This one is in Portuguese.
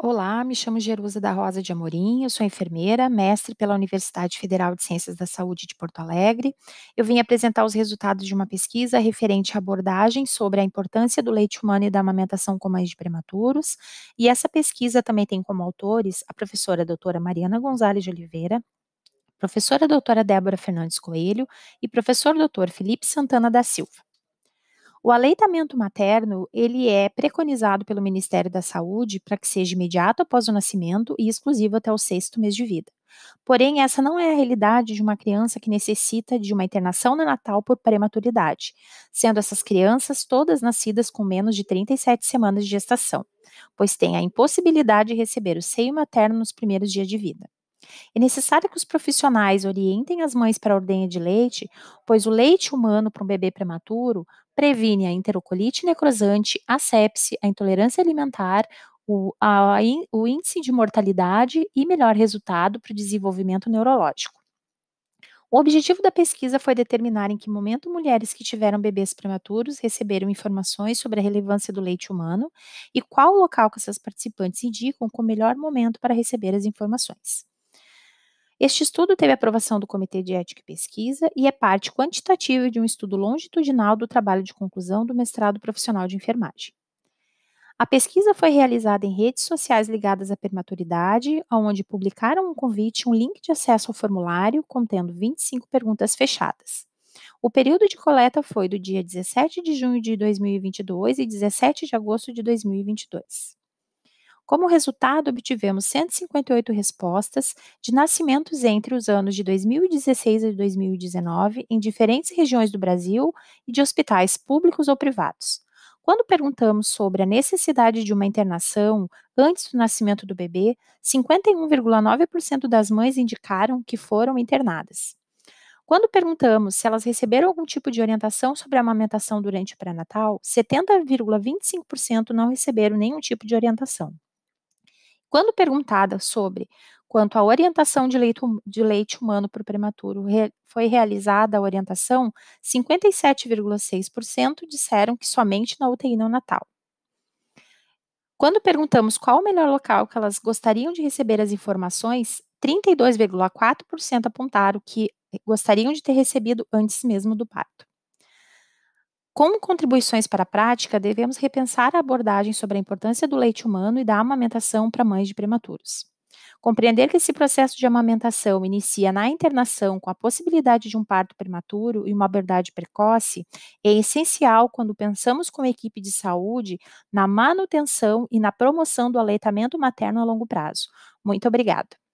Olá, me chamo Jerusa da Rosa de Amorim, eu sou enfermeira, mestre pela Universidade Federal de Ciências da Saúde de Porto Alegre. Eu vim apresentar os resultados de uma pesquisa referente à abordagem sobre a importância do leite humano e da amamentação com mães de prematuros. E essa pesquisa também tem como autores a professora doutora Mariana Gonzalez de Oliveira, professora doutora Débora Fernandes Coelho e professor doutor Felipe Santana da Silva. O aleitamento materno, ele é preconizado pelo Ministério da Saúde para que seja imediato após o nascimento e exclusivo até o sexto mês de vida. Porém, essa não é a realidade de uma criança que necessita de uma internação neonatal por prematuridade, sendo essas crianças todas nascidas com menos de 37 semanas de gestação, pois têm a impossibilidade de receber o seio materno nos primeiros dias de vida. É necessário que os profissionais orientem as mães para a ordenha de leite, pois o leite humano para um bebê prematuro previne a enterocolite necrosante, a sepse, a intolerância alimentar, o, a, o índice de mortalidade e melhor resultado para o desenvolvimento neurológico. O objetivo da pesquisa foi determinar em que momento mulheres que tiveram bebês prematuros receberam informações sobre a relevância do leite humano e qual o local que essas participantes indicam como melhor momento para receber as informações. Este estudo teve aprovação do Comitê de Ética e Pesquisa e é parte quantitativa de um estudo longitudinal do trabalho de conclusão do mestrado profissional de enfermagem. A pesquisa foi realizada em redes sociais ligadas à permaturidade, onde publicaram um convite um link de acesso ao formulário contendo 25 perguntas fechadas. O período de coleta foi do dia 17 de junho de 2022 e 17 de agosto de 2022. Como resultado, obtivemos 158 respostas de nascimentos entre os anos de 2016 e 2019 em diferentes regiões do Brasil e de hospitais públicos ou privados. Quando perguntamos sobre a necessidade de uma internação antes do nascimento do bebê, 51,9% das mães indicaram que foram internadas. Quando perguntamos se elas receberam algum tipo de orientação sobre a amamentação durante o pré-natal, 70,25% não receberam nenhum tipo de orientação. Quando perguntada sobre quanto à orientação de, de leite humano para o prematuro, re, foi realizada a orientação, 57,6% disseram que somente na UTI neonatal. Quando perguntamos qual o melhor local que elas gostariam de receber as informações, 32,4% apontaram que gostariam de ter recebido antes mesmo do parto. Como contribuições para a prática, devemos repensar a abordagem sobre a importância do leite humano e da amamentação para mães de prematuros. Compreender que esse processo de amamentação inicia na internação com a possibilidade de um parto prematuro e uma verdade precoce é essencial quando pensamos como equipe de saúde na manutenção e na promoção do aleitamento materno a longo prazo. Muito obrigada.